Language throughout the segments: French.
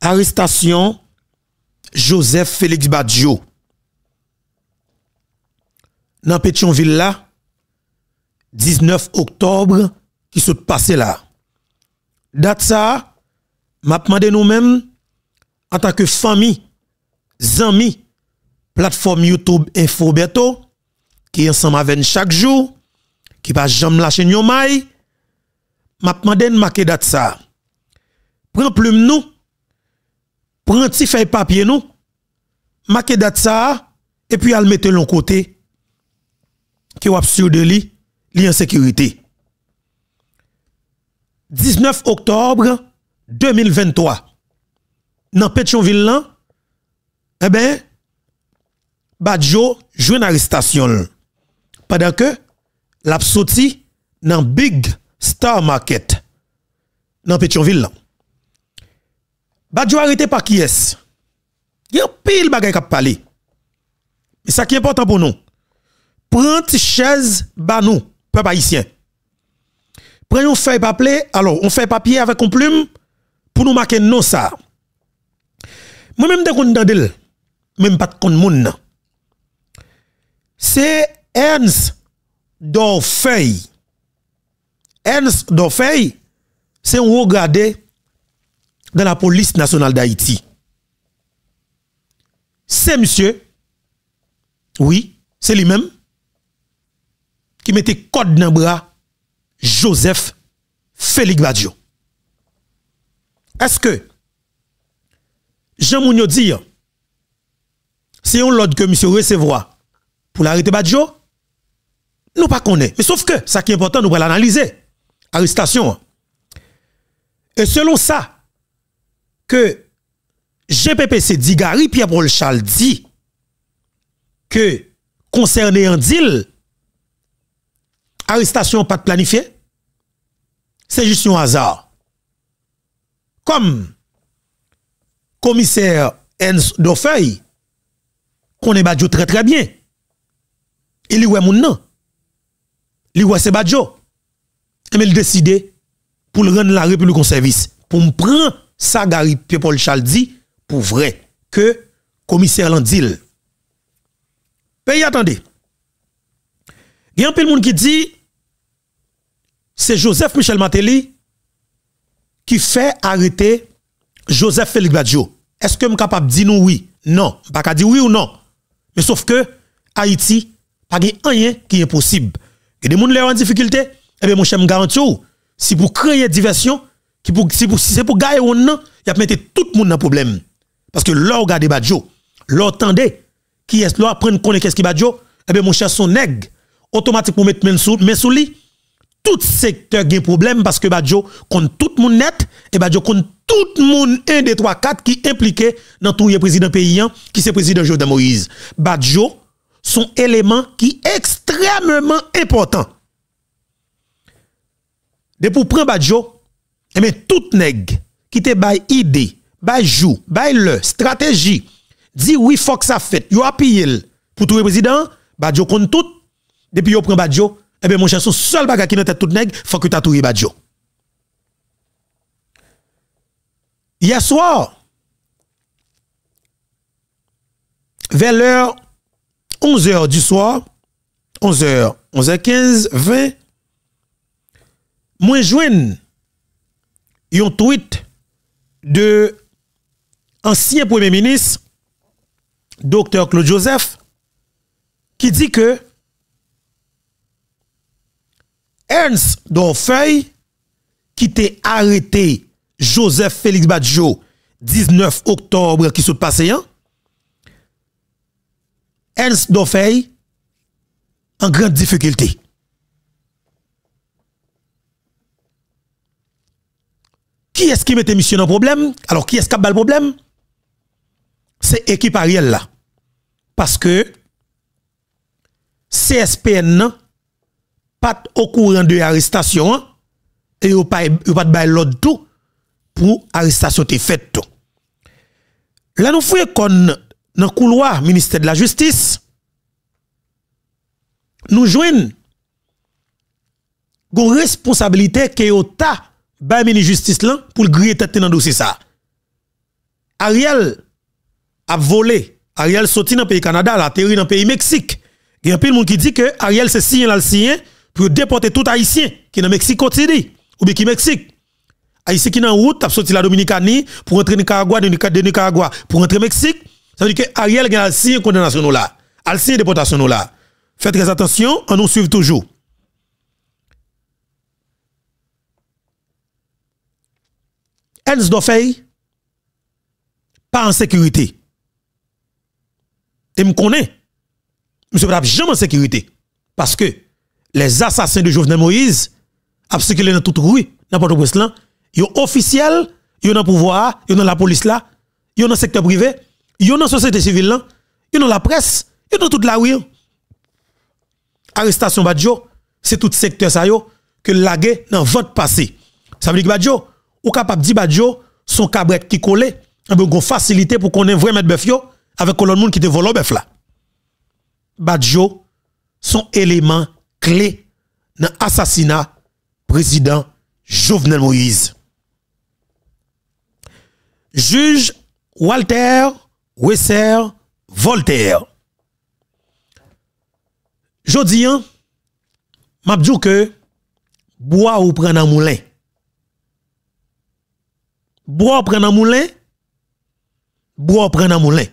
Aristasyon Joseph Félix Badiou. Nan Pétion Villa, 19 Oktobre, ki soute pase la. Dat sa, mapman den nou men, anta ke fami, zami, platform Youtube Info Beto, ki yon san ma ven chak jou, ki pa jam lache nyon may, mapman den make dat sa. Pren ploum nou, Pren ti fèy papye nou, makè dat sa, e pi al mette loun kote, ki wap sou de li, li ansekirite. 19 oktobre 2023, nan Petionville lan, e ben, badjo jwen aristasyon. Padakè, lap soti nan Big Star Market, nan Petionville lan. Badjo arrêté par qui est-ce Il y a pile bagay qui parler. Mais ça qui est important pour nous. Prends chaise ba nous, peuple haïtien. Prenez une feuille papier, alors on fait papier avec une plume pour nous marquer non ça. Moi même de qu'on même pas de qu'on moun. C'est Ernst Dorfeuille. Ernst Dorfeuille, c'est un regardé dans la police nationale d'Haïti. C'est monsieur, oui, c'est lui-même, qui mettait code dans le bras Joseph Félix Badjo. Est-ce que Jean Mounio dit, c'est un lot que monsieur recevra pour l'arrêter Badjo? Nous pas connaît. Mais sauf que, ça qui est important, nous allons l'analyser. Arrestation. Et selon ça, que GPPC dit, Gary Pierre Charles dit que concerné un deal, arrestation pas planifiée, c'est juste un hasard. Comme commissaire Hans Dofeuille, qu'on est Badjo très très bien, il y a mon nom, il y c'est Badjo, et il décide pour le rendre la République en service, pour me prendre ça Gary Paul pour vrai que commissaire Landil. paye ben, attendez. Il y a un peu de monde qui dit c'est Joseph Michel Matéli qui fait arrêter Joseph Félix Badjo. Est-ce que je suis capable de dire oui Non. Je ne pas dire oui ou non. Mais sauf que Haïti, pas rien qui est possible. a des gens qui ont des difficultés, eh bien, mon cher, je garantis, si vous créez diversion, qui pour, si, c'est pour gagner ou non, il a mettre tout le monde dans problème. Parce que là, on Badjo, là, on qui est là, prendre connaître qu'est-ce qui Badjo, eh bien, mon cher, son nègre, automatiquement, mettre main sous, Tout secteur a un problème parce que Badjo compte tout le monde net et Badjo compte tout le monde 1, 2, 3, 4 qui impliqué dans tout le président paysan hein, qui le président Jovenel Moïse. Badjo, son élément qui est extrêmement important. De pour prendre Badjo, eh bien, tout nèg qui te bail idée, bail jou, bail le, stratégie, dit oui, faut que ça fait, yo appuyé pour trouver président, Badjo compte tout, depuis yo prend Badjo, et eh bien, mon cher, son seul baga qui n'a tête tout nèg, faut que t'as trouvé Badjo. Hier soir, vers l'heure 11h du soir, 11h, 11h15, 20, moins joigne un tweet de ancien Premier ministre, Dr. Claude Joseph, qui dit que Ernst Dorfeuille, qui t'a arrêté Joseph Félix Badjo 19 octobre qui se passé, hein? Ernst Dorfey en grande difficulté. ki eske mette misyon an problem, alor ki eske ap bal problem, se ekip a riel la, paske, CSPN nan, pat okou rande aristasyon, e yo pat bay lot tou, pou aristasyon te fet tou. La nou fwe kon, nan kou loa, Ministè de la Justice, nou jwen, gon responsabilite ke yo ta, ba mini justice là pour le griller tête dans dossier ça. Ariel a volé, Ariel sorti dans pays Canada, la atterri dans pays Mexique. Il y a plein de monde qui dit que Ariel c'est signé l'Alsien pour déporter tout haïtien qui dans Mexique quotidien. ou bien qui Mexique. Haïtien qui en route, a sorti la Dominicanie pour entrer Nicaragua, de Nicaragua pour entrer Mexique. Ça veut dire que Ariel a signé condamnation là, Al signé déportation là. Faites très attention, on nous suit toujours. pas en sécurité. Et me connaît. Monsieur Prat jamais en sécurité. Parce que les assassins de Jovenel Moïse, qu'ils dans toute rue, n'importe où là, ils sont officiels, ils sont dans le pouvoir, ils sont la police là, ils sont dans le secteur privé, ils sont dans la société civile là, ils sont la presse, ils sont toute la rue. Arrestation Badjo, c'est tout secteur ça yo, que l'agé dans vote passé. Ça veut dire que Badjo, ou capable de dire bah, son cabret qui collé, une facilité pour qu'on ait vrai mettre bœuf avec le monde qui te vole bœuf là. Badjo son élément clé dans l'assassinat président Jovenel Moïse. Juge Walter Wesser Voltaire. Jodian hein, m'a dit que bois ou prendre un moulin bois prend à moulin, bois prend à moulin.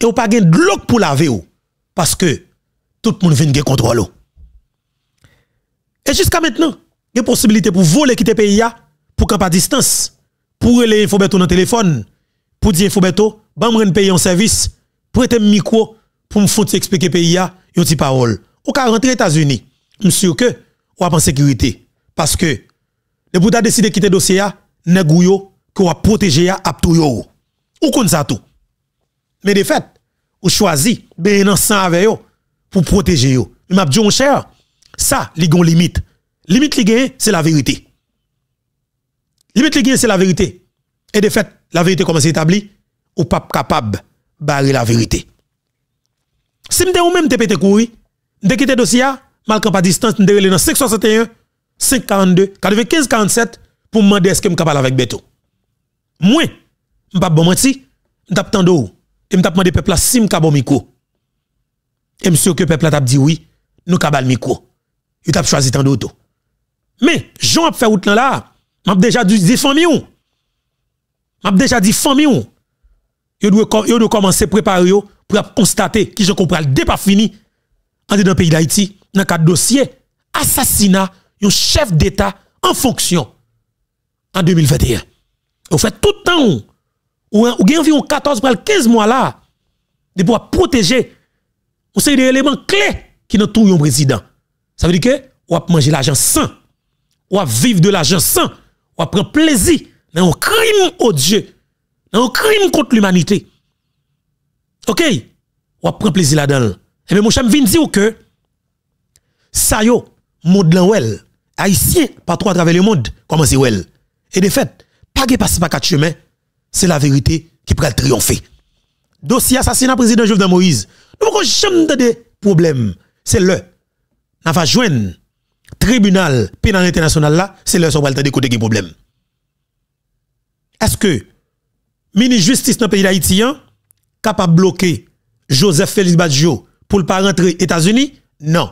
Et ou pas de l'eau pour laver ou, parce que tout le monde vient de contrôle Et jusqu'à maintenant, il y a possibilité pour voler quitter le pays pour camp à distance, pour les faut dans le téléphone, pour dire faut bientôt, ben me payer en service, prêter un micro pour me foutre expliquer pays a, yon ti parole. Ou ka rentrer États-Unis, monsieur que ou en sécurité parce que le Bouddha de quitter dossier a, nèg yo qu'on a protégé à tout Ou qu'on ça tout. Mais de fait, on choisit ben ensemble avec yo pour protéger yo. Mais m'a dit on cher, ça c'est gon limite. Limite li c'est la vérité. Limite li c'est la vérité. Et de fait, la vérité commence à On ou pas capable barrer la vérité. Si vous ou même te pété courir, m'te quitte dossier, malgré pas distance, m'te relé dans 561 542 95 47 pour me demander est-ce que m'capable avec Beto. Moi, je pas bon menti, je pas tant Et je tape demandé peuple si je bon micro. Et monsieur que peuple a dit oui, nous le micro. Il t'a choisi tant d'auto. Mais j'en a fait outre là, m'a déjà dit famille ou. M'a déjà dit famille ou. Yo doit commencer préparer pour constater qui je comprends le pas fini en dans pays d'Haïti dans quatre dossier assassinat un chef d'état en fonction en 2021. Vous faites tout le temps, ou, ou environ 14 15 mois là, de pouvoir protéger. Vous savez, des éléments clés qui nous tout au président. Ça veut dire que, ou à manger l'argent sans, ou à vivre de l'argent sans, ou à prendre plaisir dans un crime odieux, dans un crime contre l'humanité. OK? Ou à prendre plaisir là-dedans. Et eh bien, mon cher, vient dire que, ça yo, mode well, haïtien, partout à travers le monde, comment c'est well. Et de fait, pas de passer par quatre chemins, c'est la vérité qui va triompher. Dossier assassinat président Jovenel Moïse. Nous n'avons jamais de problème. C'est le. Nous va joindre tribunal pénal international là, c'est le va de côté des problème. Est-ce que ministre justice dans le pays d'Haïti hein, capable de bloquer Joseph Félix Badjo pour ne pas rentrer aux États-Unis Non.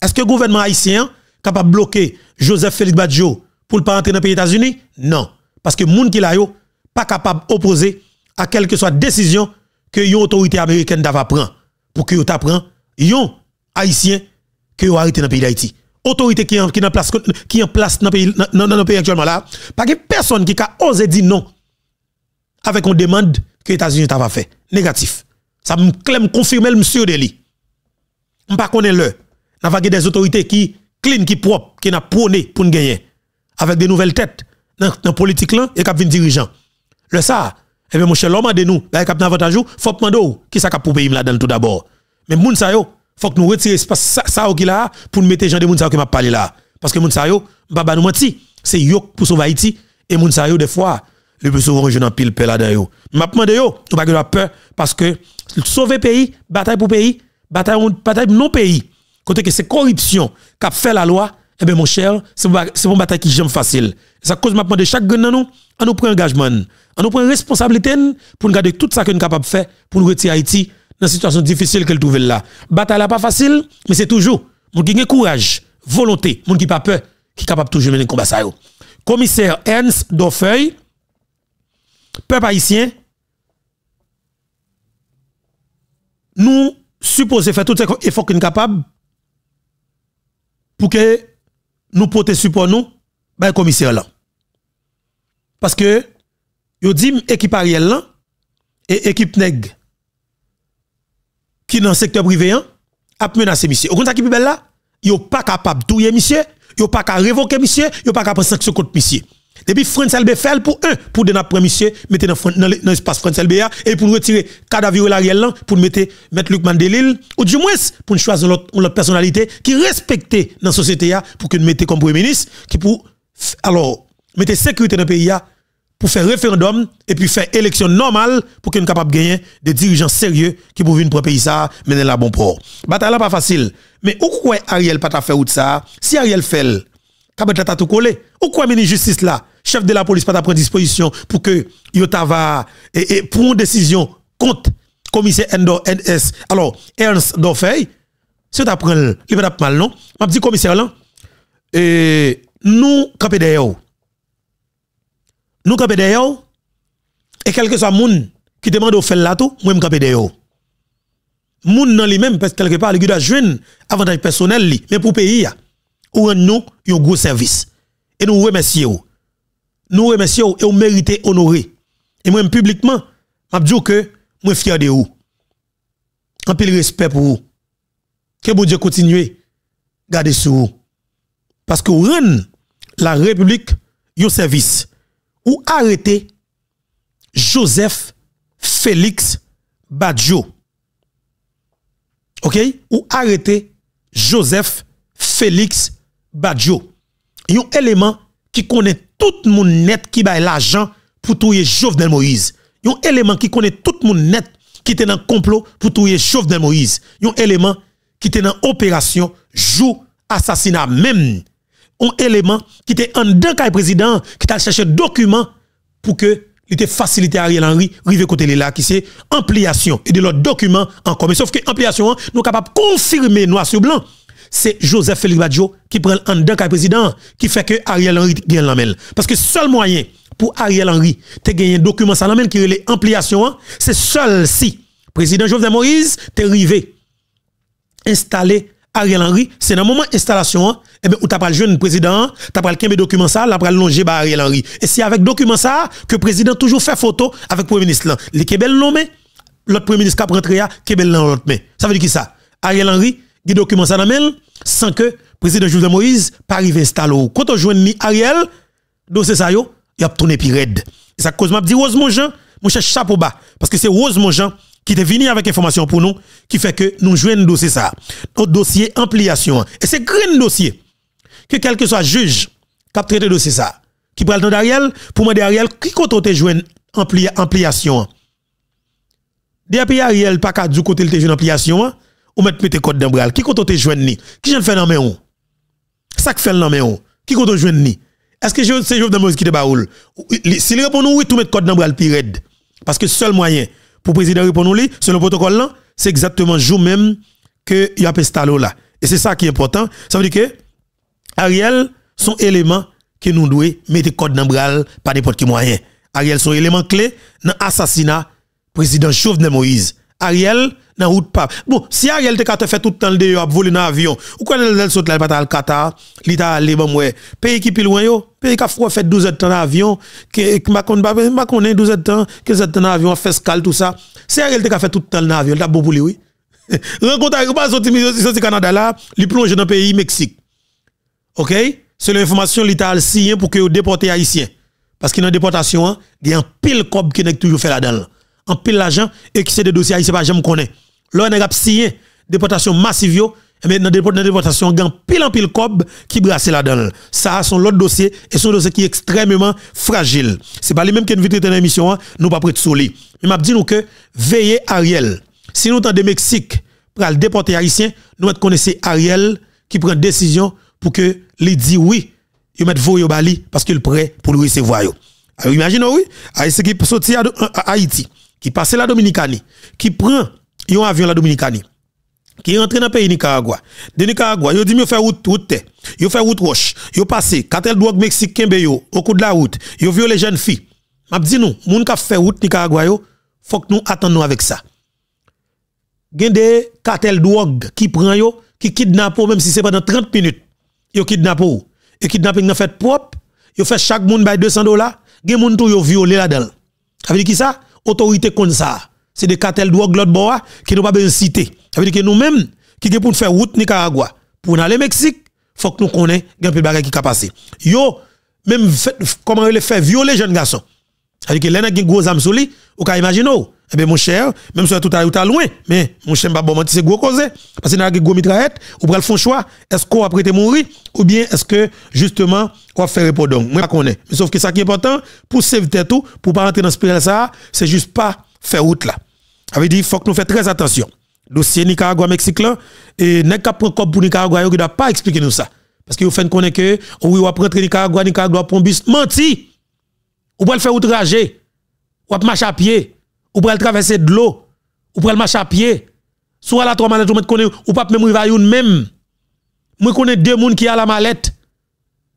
Est-ce que le gouvernement haïtien hein, capable de bloquer Joseph Félix Badjo pour ne pas rentrer dans le pays États-Unis Non. Parce que gens qui la yo, pas capable d'opposer à quelle que soit décision que les autorités américaines va prendre pour que yon t'apprend yon haïtiens que yon arrêté dans le pays d'Haïti. Autorité qui en place, qui en place dans le pays, actuellement là, pas que personne qui a osé dire non avec une demande que les États-Unis ont fait. Négatif. Ça me confirme le monsieur de lui. Je ne connais pas le. des autorités qui clean, qui propre, qui n'a prôné pour nous gagner. Avec des nouvelles têtes dans la politique là, et a des dirigeant. Le ça, et eh bien, mon cher, l'homme de nous, a un avantage, faut demander qui ça cap pour payer là-dedans tout d'abord. Mais moun sa yo, faut que nous retirions ça, ça qui là, pour mettre mettre gens de moun sa qui m'a parlé là. Parce que moun sa yo, baba nous menti, c'est yo pour sauver Haïti, et moun sa yo, des fois, le plus souvent, je n'en pile peur là-dedans yo. M'a demandé yo, nous pas la peur, parce que sauver pays, bataille pour pays, bataille, bataille non pays, côté que c'est corruption qui fait la loi, eh bien, mon cher, c'est mon bataille qui j'aime facile. Ça cause maintenant de chaque dans nous, à nous prend engagement, à nous prend responsabilité pour nous garder tout ça que nous sommes capables de faire pour nous retirer Haïti dans la situation difficile qu'elle trouve là. Bataille n'est pas facile, mais c'est toujours, mon qui courage, volonté, mon qui pas peur, qui est capable toujours mener le combat Commissaire Ernst Dorfeuille, peuple haïtien, nous supposons faire tout ce qu'il faut capable pour que nous porter support nous ben, commissaire là. Parce que, yo dit équipe Ariel là, et équipe Neg qui dans le secteur privé hein, a menacé monsieur. Au contraire qui belle là, yo pas capable de monsieur, yo pas capable révoquer monsieur, yo pas capable de sanction contre monsieur. Depuis France LB pour un, pour donner premier monsieur, mettre dans, l'espace France LBA, et pour retirer cadavre là, pour mettre, mettre Luc Mandelil, ou du moins, pour choisir l'autre personnalité qui respectait dans la société, pour que nous mettez comme premier ministre, qui pour, alors, mettre sécurité dans le pays, pour faire référendum, et puis faire élection normale, pour que nous capable de gagner des dirigeants sérieux qui pour venir pour pays ça, mener la bon port. Bataille là pas facile. Mais pourquoi Ariel pas fait ça? Si Ariel fait, ou quoi, justice là, chef de la police pas prendre disposition pour que vous va, et, pour une décision contre commissaire Ndo NS. Alors, Ernst Dorfey, si vous il va mal, non? M'a dit commissaire là, et nous, nous, Nous, nous, et quel que soit moun qui demande au fait là tout, moi, Nous derrière Moun nan lui-même, parce que quelque part, il doit avantage personnel, li, mais pour pays, ou rend nous un gros service. Et nous remercions. Nous remercions et vous méritez honoré Et moi, publiquement, je dis que je suis fier de vous. En de respect pour vous. Que bon Dieu continue. Gardez sur vous. Parce que vous rendez la République un service. Ou arrêtez Joseph Félix Badjo. OK? Ou arrêtez Joseph Félix Badjo, un élément qui connaît tout le monde net qui bail l'argent pour tuer Jovenel Moïse. Un élément qui connaît tout le monde net qui était dans complot pour tuer Jovenel Moïse. Un élément qui est dans opération joue assassinat même. Un élément qui était en cas président qui a cherché document pour que il était facilité à Ariel Henry rive côté là qui c'est ampliation et de l'autre document encore mais sauf que ampliation nous de confirmer noir sur blanc c'est Joseph Félix Badjo qui prend en dedans président, qui fait que Ariel Henry gagne la Parce que seul moyen pour Ariel Henry de gagner un document ça qui est l'ampliation, hein, c'est seul si président Joseph Moïse est arrivé installer Ariel Henry, c'est dans le moment d'installation hein. eh ben, où tu pas le jeune président, t'as pas le de document ça, là, pas le longer par Ariel Henry. Et c'est avec document ça que le président toujours fait photo avec le premier ministre le Les Kebel nommé, l'autre premier ministre qui a rentré, hein, Kebel l'autre Ça veut dire qui ça? Ariel Henry, qui document ça dans sans que le président Jovenel Moïse pas arrive installer. Quand on joue ni Ariel, dossier ça yo, il a tourné Et ça cause m'a dit Rose Monjean, mon cher chapeau bas parce que c'est Rose Jean qui est venu avec information pour nous qui fait que nous un dossier ça. Notre dossier ampliation et c'est grand dossier que quel que soit juge qui a traité dossier ça qui prend le temps d'Ariel pour moi Ariel qui compte te l'ampliation, ampliation. D'après Ariel pas du côté le te ampliation hein? ou mettre mettre code dans bral qui compte te joindre ni qui j'en fais dans main ça que fait dans main qui compte joindre ni est-ce que c'est Jovenel Moïse qui te baoul s'il répond oui tout mettre code dans bral parce que seul moyen pour président répondre lui selon protocole là c'est exactement jour même que y a pestalo là et c'est ça qui est important ça veut dire que Ariel son élément que nous devons mettre code dans bral pas n'importe quel moyen Ariel son élément clé dans assassinat président Jovenel Moïse Ariel dans pas. Bon, si Ariel te fait tout le temps le voler dans avion, ou quand elle saute là pas le Qatar, l'Italie, ta aller bon ouais. Pays qui plus loin yo, pays qui a fait 12 heures dans avion, que ma connaît ma 12 heures temps, 15 heures dans avion, fait scale tout ça. Si Ariel te fait tout le temps dans avion, t'a bon pour lui oui. Rencontre avec pas sorti le Canada là, plonge dans pays Mexique. OK C'est l'information li ta sien pour que déporté haïtien. Parce a une déportation, hein, il y a un pile de cob qui n'est toujours fait là-dedans. Un pile d'argent, et qui c'est des dossiers haïtiens pas jamais connaît. L'on e a signé déportation massive, mais dans déportation, y a pile en pile cob qui brasse la dedans Ça, c'est l'autre dossier, et son dossier qui est extrêmement fragile. C'est pas les mêmes qui nous dans l'émission, nous pas prêt de soli. Mais m'a dit nous que, veillez Ariel. Si nous sommes de Mexique, pour le déporter haïtien, nous connaissons Ariel qui prend décision pour que lui dit oui, il met voyo bali parce qu'il est prêt pour le recevoir. Alors imaginez oui, Haïti qui sortir à Haïti, qui passe la Dominicanie, qui prend il y a avion la Dominicani. qui est dans le pays Nicaragua. De Nicaragua, yo dit qu'ils fait route, route, ils fait route roche, yo passé, cartel drogue mexicain, au cours de la route, yo viole les jeunes filles. Je nous, les gens qui fait route Nicaragua, il faut que nous attendons avec ça. Il y a des cartels drogue qui prennent, qui kidnappent, même si c'est pendant 30 minutes, ils kidnappent. Et kidnapping nan fait propre, ils fait chaque monde 200 dollars, il y tout des gens qui violé là-dedans. Ça veut dire qui ça? Autorité comme ça c'est des cartels drogue l'autre bois qui nous pas besoin citer. Ça veut dire que nous-mêmes qui est pour faire route Nicaragua pour aller au Mexique, faut que nous connaissions un peu de qui a passé. Yo même comment il fait violer jeune garçon. Ça veut dire que l'un qui gros âme sur lui, ou ka imaginer oh. eh bien, mon cher, même si tout à l'heure, loin, mais mon cher, pas bon, c'est gros cause. Hein. Parce que n'a gros mitraillette, ou pral fond choix, est-ce qu'on va prêter mourir, ou bien est-ce que, justement, on va faire répondre. Moi, je connais. Mais sauf que ça qui est important, pour sauver tout, pour pas rentrer dans ce ça, c'est juste pas fait route là. Ça dit il faut que nous fassions très attention. Dossier Nicaragua-Mexique là, et n'est qu'à prendre pour Nicaragua, il ne pas expliquer nous ça. Parce que vous faites connaître que, oui, on va prendre Nicaragua, Nicaragua pour un bus. Menti! vous va le faire outrager. Ou va marcher à pied. vous va le traverser de l'eau. vous va marcher à pied. Soit la trois mallettes, ou connaît, ou pas même, il une même. Moi, connais deux monde qui a la mallette.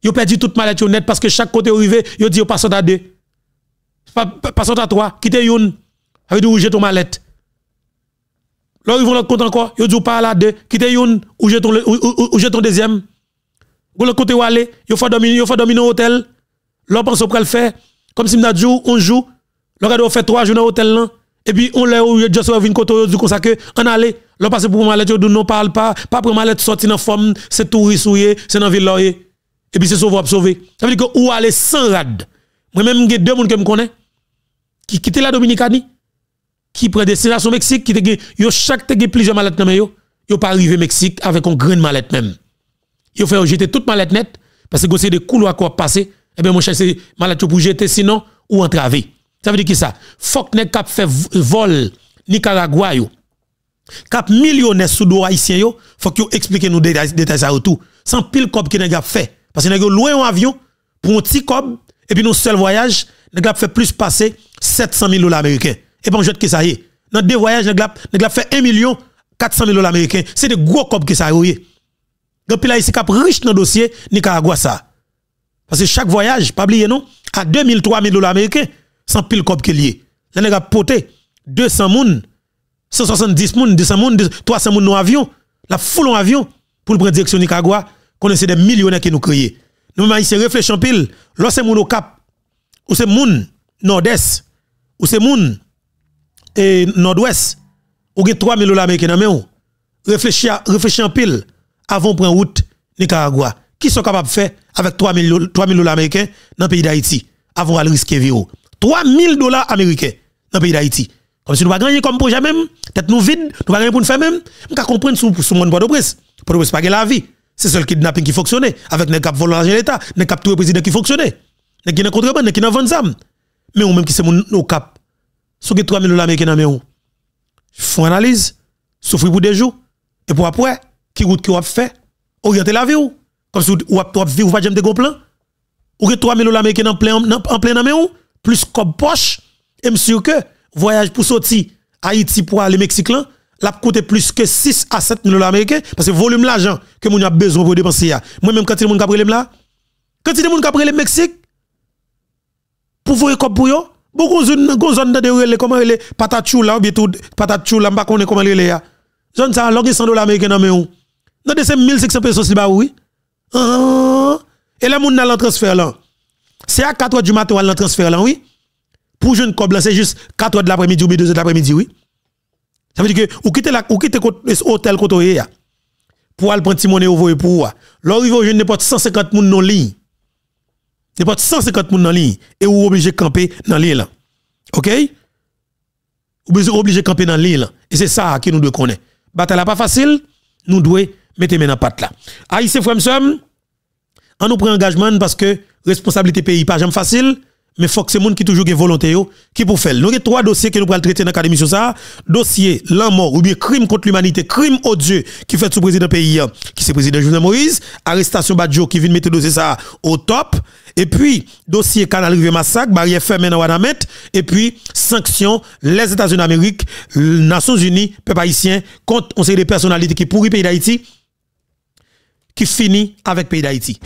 Ils ont perdu toute mallette net parce que chaque côté arrivé, ils ont dit, ils passent à deux. Passons à trois, quittez une avec veut dire, ou ton mallette. Là, ils vont l'autre côté encore. Ils disent, pas là, deux. Quittez une, ou j'ai ton deuxième. Vous l'autre côté, où aller. Ils font dominer, ils font dominer au hôtel. Là, pense au le faire. Comme si on joue, on joue. Là, on fait trois jours dans l'hôtel, là. Et puis, on l'a où, juste vient côté, du comme ça que, on allait. Là, passe pour mallette, on ne parle pas. Pas pour mallette, sorti dans forme, c'est touriste, c'est dans ville, Et puis, c'est sauvé, sauvé. Ça veut dire que, où aller sans rade Moi-même, j'ai deux personnes que me connais. Qui quittent la Dominicanie qui prend au Mexique, qui te yo chaque te plusieurs mallettes dans yo, yo pas arrivé Mexique avec un de mallette même. Yo fait jeter toute mallette net, parce que c'est des couloirs quoi passer, et eh bien mon cher, c'est mallette pour jeter sinon, ou entraver. Ça veut dire qui ça? Fok ne kap fait vol Nicaragua yo. Cap millionnaire sous haïtien yo, faut que yo explique nous détails détails ça tout. Sans pile cob qui n'a fait. Parce que n'a loin en avion pour un petit cob et puis nous seul voyage, n'a fait plus passer 700 000 dollars américains et bon, je que ça y eh. est. Dans deux voyages, nous avons fait 1 million 400 dollars américains. C'est des gros copes que ça y Donc, puis là, ici, cap riche dans le dossier Nicaragua, ça. Parce que chaque voyage, pas oublier, non, à 2 000, 3 000 dollars américains, sans pile cop que lié. Là, nous avons poté 200 moun, 170 moun, 200 moun, 300 moun dans avion. La foule en avion pour le prendre direction Nicaragua, connaissez des millionnaires qui nous créent. Nous, mais ici, réfléchissons pile, lorsque c'est moun au cap, ou c'est moun nord-est, ou c'est moun et nord-ouest, ou gen 3 000 dollars américains dans monde. réfléchis en pile avant de prendre route Nicaragua. Qui sont capables de faire avec 3 000 dollars américains dans le pays d'Haïti avant de risquer virus 3 000 dollars américains dans le pays d'Haïti. Comme si nous ne gagner comme projet même, tête nous vide, nous ne gagner pour nous faire même, nous comprendre ce le monde de presse. Pour presse, pas la vie. C'est seul kidnapping qui fonctionnait, avec les cap de l'État, les cap tout le président qui fonctionnait, les qui contrebande, les qui des vente Mais nous même qui c'est mon cap sous 3 000 dollars américains dans mes une analyse, soufri pour des jours, et pour après, qui route que vous avez fait, orientez la vie ou. Comme si vous avez vu, ou pas de gros plan. Ou que 3 000 dollars en plein dans mes plus comme poche, et sûr que, voyage pour sortir Haïti pour aller Mexique là, l'a plus que 6 à 7 000 dollars parce que volume l'argent que mon a besoin pour dépenser Moi-même, quand il y a des gens qui là, quand il Mexique, pour voir comme pour Beaucoup de gens de comment il est là, ou bien tout patate là, je ne sais pas comment il est. Zone ça, sais 100 dollars américains dans mes mains. Dans ces 1500 pesos, c'est oui. Ah. Et là, mon a transfert là. C'est à 4 h du matin, on transfert là, oui. Pour jeune cobla, c'est juste 4 h de l'après-midi ou 2 h de l'après-midi, oui. Ça veut dire que vous quittez l'hôtel ya. pour aller prendre monnaie. et vous pour. arrive au jeune n'importe 150 personnes non ligne. Il pas 150 personnes dans l'île et vous obligé de camper dans l'île. OK Vous obligé de camper dans l'île. Et c'est ça qui nous doit connaître. Bataille pas facile, nous devons mettre maintenant patte là. c'est frère on nous prend engagement parce que responsabilité pays pas jamais facile mais faut que c'est monde qui toujours une volonté qui pour faire. Nous avons trois dossiers que nous allons traiter dans l'académie sur ça. Dossier la mort ou bien crime contre l'humanité, crime odieux qui fait sous président pays hein, qui c'est président Jovenel Moïse, arrestation Badjo qui vient de mettre dossier ça au top et puis dossier canal Rivé massacre, barrière fermée dans Wanamet et puis sanctions les États-Unis d'Amérique, Nations Unies, peuple haïtien contre on sait des personnalités qui pourrit pays d'Haïti qui finit avec pays d'Haïti.